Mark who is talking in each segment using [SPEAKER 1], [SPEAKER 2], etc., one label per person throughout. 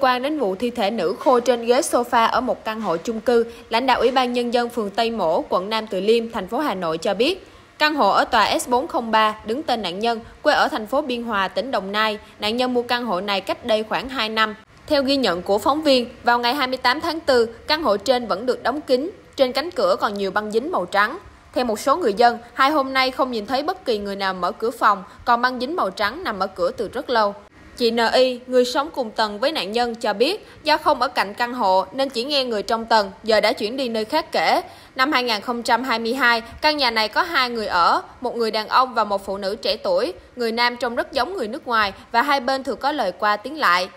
[SPEAKER 1] quan đến vụ thi thể nữ khô trên ghế sofa ở một căn hộ chung cư, lãnh đạo Ủy ban Nhân dân phường Tây Mỗ, quận Nam Từ Liêm, thành phố Hà Nội cho biết, căn hộ ở tòa S403 đứng tên nạn nhân, quê ở thành phố Biên Hòa, tỉnh Đồng Nai. Nạn nhân mua căn hộ này cách đây khoảng 2 năm. Theo ghi nhận của phóng viên, vào ngày 28 tháng 4, căn hộ trên vẫn được đóng kín, trên cánh cửa còn nhiều băng dính màu trắng. Theo một số người dân, hai hôm nay không nhìn thấy bất kỳ người nào mở cửa phòng, còn băng dính màu trắng nằm ở cửa từ rất lâu. Chị N.I, người sống cùng tầng với nạn nhân cho biết do không ở cạnh căn hộ nên chỉ nghe người trong tầng, giờ đã chuyển đi nơi khác kể. Năm 2022, căn nhà này có hai người ở, một người đàn ông và một phụ nữ trẻ tuổi. Người nam trông rất giống người nước ngoài và hai bên thường có lời qua tiếng lại.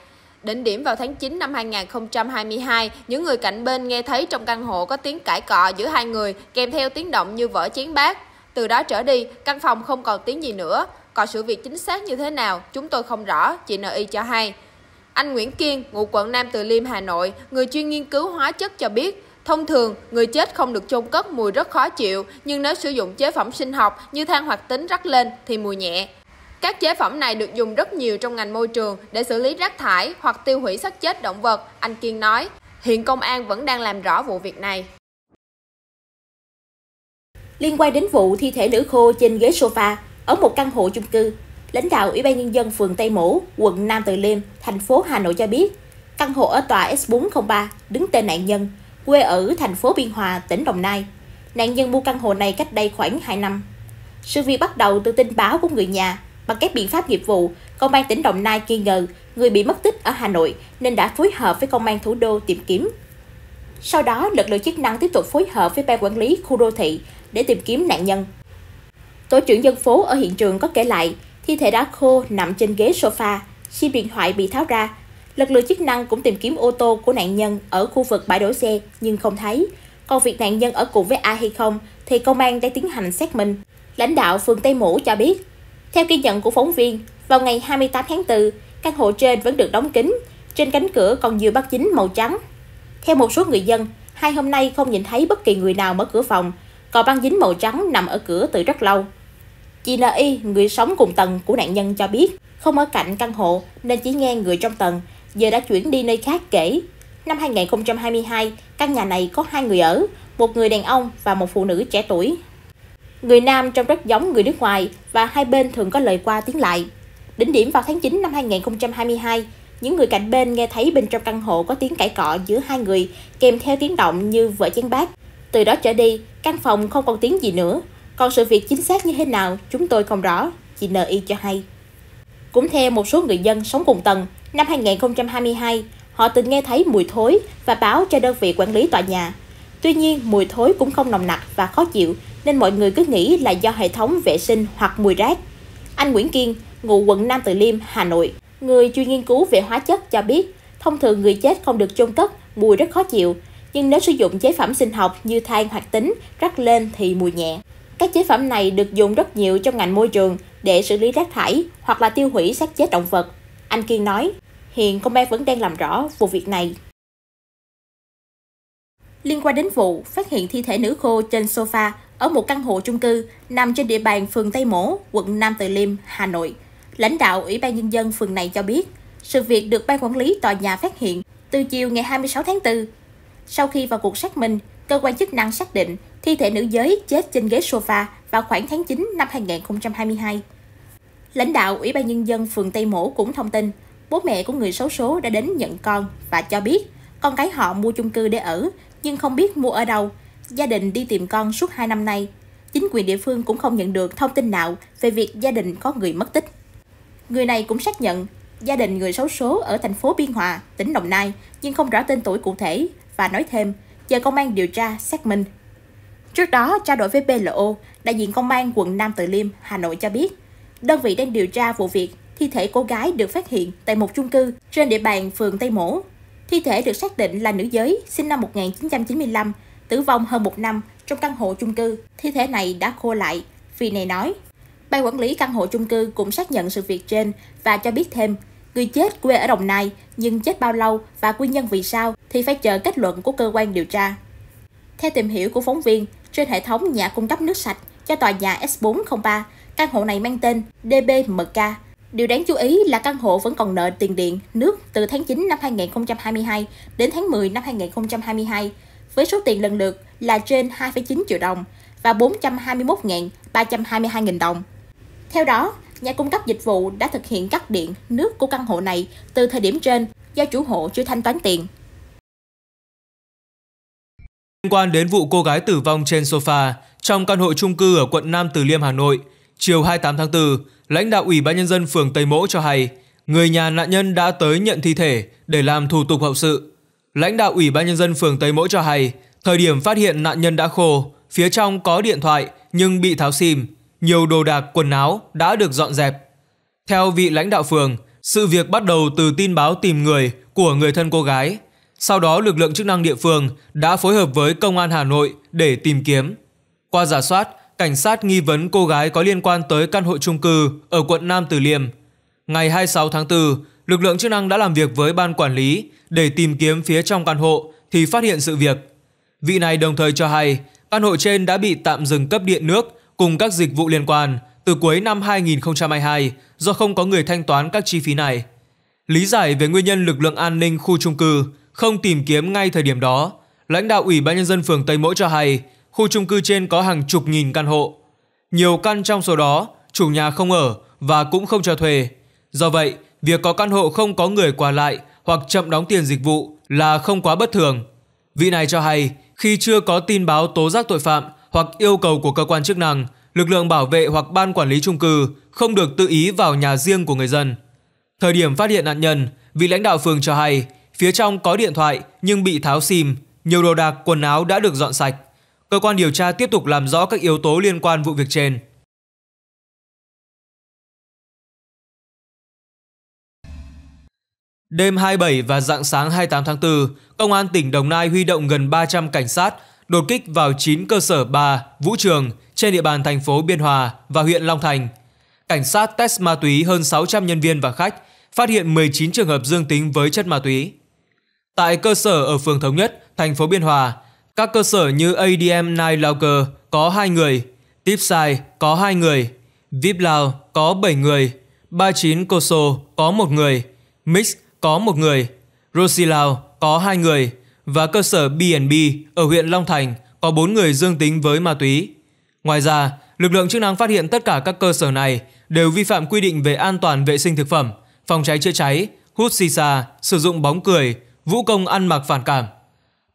[SPEAKER 1] Đỉnh điểm vào tháng 9 năm 2022, những người cạnh bên nghe thấy trong căn hộ có tiếng cãi cọ giữa hai người kèm theo tiếng động như vỡ chén bát. Từ đó trở đi, căn phòng không còn tiếng gì nữa. Còn sự việc chính xác như thế nào, chúng tôi không rõ, chị N.I. cho hay. Anh Nguyễn Kiên, ngụ quận Nam Từ Liêm, Hà Nội, người chuyên nghiên cứu hóa chất cho biết, Thông thường, người chết không được chôn cất mùi rất khó chịu, nhưng nếu sử dụng chế phẩm sinh học như than hoạt tính rắc lên thì mùi nhẹ. Các chế phẩm này được dùng rất nhiều trong ngành môi trường để xử lý rác thải hoặc tiêu hủy xác chết động vật, anh Kiên nói. Hiện công an vẫn đang làm rõ vụ việc này.
[SPEAKER 2] Liên quan đến vụ thi thể nữ khô trên ghế sofa ở một căn hộ chung cư, lãnh đạo Ủy ban Nhân dân phường Tây Mỗ, quận Nam Từ Liêm, thành phố Hà Nội cho biết, căn hộ ở tòa S403 đứng tên nạn nhân, quê ở thành phố Biên Hòa, tỉnh Đồng Nai. Nạn nhân mua căn hộ này cách đây khoảng 2 năm. Sự việc bắt đầu từ tin báo của người nhà Bằng các biện pháp nghiệp vụ, Công an tỉnh Đồng Nai nghi ngờ người bị mất tích ở Hà Nội nên đã phối hợp với Công an thủ đô tìm kiếm. Sau đó, lực lượng chức năng tiếp tục phối hợp với Ban Quản lý khu đô thị để tìm kiếm nạn nhân. Tổ trưởng dân phố ở hiện trường có kể lại, thi thể đã khô nằm trên ghế sofa, sim điện thoại bị tháo ra. Lực lượng chức năng cũng tìm kiếm ô tô của nạn nhân ở khu vực bãi đổ xe nhưng không thấy. Còn việc nạn nhân ở cùng với ai hay không thì công an đang tiến hành xác minh. Lãnh đạo phường Tây Mỗ cho biết theo ghi nhận của phóng viên, vào ngày 28 tháng 4, căn hộ trên vẫn được đóng kín, trên cánh cửa còn nhiều bát dính màu trắng. Theo một số người dân, hai hôm nay không nhìn thấy bất kỳ người nào mở cửa phòng, còn băng dính màu trắng nằm ở cửa từ rất lâu. Chị N.I, người sống cùng tầng của nạn nhân cho biết, không ở cạnh căn hộ nên chỉ nghe người trong tầng, giờ đã chuyển đi nơi khác kể. Năm 2022, căn nhà này có hai người ở, một người đàn ông và một phụ nữ trẻ tuổi Người Nam trông rất giống người nước ngoài và hai bên thường có lời qua tiếng lại. Đỉnh điểm vào tháng 9 năm 2022, những người cạnh bên nghe thấy bên trong căn hộ có tiếng cãi cọ giữa hai người kèm theo tiếng động như vợ chén bát. Từ đó trở đi, căn phòng không còn tiếng gì nữa. Còn sự việc chính xác như thế nào chúng tôi không rõ, chị N.I. cho hay. Cũng theo một số người dân sống cùng tầng, năm 2022, họ từng nghe thấy mùi thối và báo cho đơn vị quản lý tòa nhà. Tuy nhiên, mùi thối cũng không nồng nặc và khó chịu nên mọi người cứ nghĩ là do hệ thống vệ sinh hoặc mùi rác. Anh Nguyễn Kiên, ngụ quận Nam Từ Liêm, Hà Nội, người chuyên nghiên cứu về hóa chất cho biết, thông thường người chết không được chôn cất, mùi rất khó chịu, nhưng nếu sử dụng chế phẩm sinh học như than hoạt tính rắc lên thì mùi nhẹ. Các chế phẩm này được dùng rất nhiều trong ngành môi trường để xử lý rác thải hoặc là tiêu hủy xác chết động vật. Anh Kiên nói, hiện công an vẫn đang làm rõ vụ việc này. Liên quan đến vụ phát hiện thi thể nữ khô trên sofa ở một căn hộ chung cư nằm trên địa bàn phường Tây Mỗ, quận Nam Từ Liêm, Hà Nội. Lãnh đạo Ủy ban Nhân dân phường này cho biết, sự việc được Ban Quản lý tòa nhà phát hiện từ chiều ngày 26 tháng 4. Sau khi vào cuộc xác minh, cơ quan chức năng xác định thi thể nữ giới chết trên ghế sofa vào khoảng tháng 9 năm 2022. Lãnh đạo Ủy ban Nhân dân phường Tây Mỗ cũng thông tin, bố mẹ của người xấu số đã đến nhận con và cho biết con cái họ mua chung cư để ở, nhưng không biết mua ở đâu, gia đình đi tìm con suốt 2 năm nay. Chính quyền địa phương cũng không nhận được thông tin nào về việc gia đình có người mất tích. Người này cũng xác nhận gia đình người xấu số ở thành phố Biên Hòa, tỉnh Đồng Nai, nhưng không rõ tên tuổi cụ thể và nói thêm, chờ công an điều tra, xác minh. Trước đó, trao đổi với BLO, đại diện công an quận Nam Từ Liêm, Hà Nội cho biết, đơn vị đang điều tra vụ việc thi thể cô gái được phát hiện tại một chung cư trên địa bàn phường Tây Mỗ. Thi thể được xác định là nữ giới, sinh năm 1995, tử vong hơn một năm trong căn hộ chung cư. Thi thể này đã khô lại, vì này nói. Ban quản lý căn hộ chung cư cũng xác nhận sự việc trên và cho biết thêm, người chết quê ở Đồng Nai nhưng chết bao lâu và nguyên nhân vì sao thì phải chờ kết luận của cơ quan điều tra. Theo tìm hiểu của phóng viên, trên hệ thống nhà cung cấp nước sạch cho tòa nhà S403, căn hộ này mang tên DBMK. Điều đáng chú ý là căn hộ vẫn còn nợ tiền điện, nước từ tháng 9 năm 2022 đến tháng 10 năm 2022, với số tiền lần lượt là trên 2,9 triệu đồng và 421.322.000 đồng. Theo đó, nhà cung cấp dịch vụ đã thực hiện cắt điện, nước của căn hộ này từ thời điểm trên do chủ hộ chưa thanh toán tiền.
[SPEAKER 3] Liên quan đến vụ cô gái tử vong trên sofa trong căn hộ chung cư ở quận Nam Từ Liêm, Hà Nội, chiều 28 tháng 4, lãnh đạo Ủy ban Nhân dân phường Tây Mỗ cho hay, người nhà nạn nhân đã tới nhận thi thể để làm thủ tục hậu sự. Lãnh đạo Ủy ban Nhân dân phường Tây Mỗ cho hay, thời điểm phát hiện nạn nhân đã khô, phía trong có điện thoại nhưng bị tháo sim, nhiều đồ đạc quần áo đã được dọn dẹp. Theo vị lãnh đạo phường, sự việc bắt đầu từ tin báo tìm người của người thân cô gái. Sau đó lực lượng chức năng địa phương đã phối hợp với công an Hà Nội để tìm kiếm. Qua giả soát, cảnh sát nghi vấn cô gái có liên quan tới căn hộ trung cư ở quận Nam tử Liêm. Ngày 26 tháng 4, Lực lượng chức năng đã làm việc với ban quản lý để tìm kiếm phía trong căn hộ thì phát hiện sự việc. Vị này đồng thời cho hay căn hộ trên đã bị tạm dừng cấp điện nước cùng các dịch vụ liên quan từ cuối năm 2022 do không có người thanh toán các chi phí này. Lý giải về nguyên nhân lực lượng an ninh khu trung cư không tìm kiếm ngay thời điểm đó, lãnh đạo Ủy ban nhân dân phường Tây Mỗ cho hay khu trung cư trên có hàng chục nghìn căn hộ. Nhiều căn trong số đó chủ nhà không ở và cũng không cho thuê. Do vậy, việc có căn hộ không có người qua lại hoặc chậm đóng tiền dịch vụ là không quá bất thường. Vị này cho hay, khi chưa có tin báo tố giác tội phạm hoặc yêu cầu của cơ quan chức năng, lực lượng bảo vệ hoặc ban quản lý trung cư không được tự ý vào nhà riêng của người dân. Thời điểm phát hiện nạn nhân, vị lãnh đạo phường cho hay, phía trong có điện thoại nhưng bị tháo sim, nhiều đồ đạc, quần áo đã được dọn sạch. Cơ quan điều tra tiếp tục làm rõ các yếu tố liên quan vụ việc trên. Đêm 27 và dạng sáng 28 tháng 4, Công an tỉnh Đồng Nai huy động gần 300 cảnh sát đột kích vào 9 cơ sở bà, vũ trường trên địa bàn thành phố Biên Hòa và huyện Long Thành. Cảnh sát test ma túy hơn 600 nhân viên và khách, phát hiện 19 trường hợp dương tính với chất ma túy. Tại cơ sở ở phường Thống Nhất, thành phố Biên Hòa, các cơ sở như ADM Night Lauker có 2 người, Tipside có 2 người, VIP Lao có 7 người, 39 Coso có 1 người, Mix có một người, Rosilao có hai người và cơ sở B&B ở huyện Long Thành có bốn người dương tính với ma túy. Ngoài ra, lực lượng chức năng phát hiện tất cả các cơ sở này đều vi phạm quy định về an toàn vệ sinh thực phẩm, phòng cháy chữa cháy, hút xì xa, sử dụng bóng cười, vũ công ăn mặc phản cảm.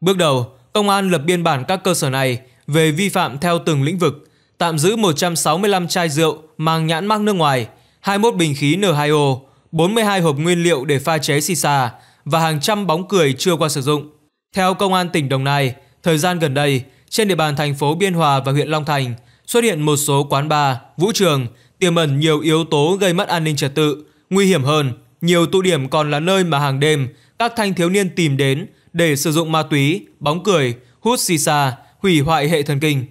[SPEAKER 3] Bước đầu, công an lập biên bản các cơ sở này về vi phạm theo từng lĩnh vực, tạm giữ 165 chai rượu mang nhãn mác nước ngoài, 21 bình khí N2O, 42 hộp nguyên liệu để pha chế xì xa và hàng trăm bóng cười chưa qua sử dụng. Theo Công an tỉnh Đồng Nai, thời gian gần đây, trên địa bàn thành phố Biên Hòa và huyện Long Thành xuất hiện một số quán bar, vũ trường tiềm ẩn nhiều yếu tố gây mất an ninh trật tự. Nguy hiểm hơn, nhiều tụ điểm còn là nơi mà hàng đêm các thanh thiếu niên tìm đến để sử dụng ma túy, bóng cười, hút xì xa, hủy hoại hệ thần kinh.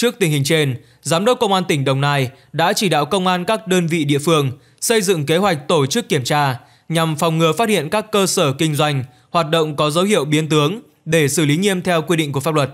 [SPEAKER 3] Trước tình hình trên, Giám đốc Công an tỉnh Đồng Nai đã chỉ đạo công an các đơn vị địa phương xây dựng kế hoạch tổ chức kiểm tra nhằm phòng ngừa phát hiện các cơ sở kinh doanh hoạt động có dấu hiệu biến tướng để xử lý nghiêm theo quy định của pháp luật.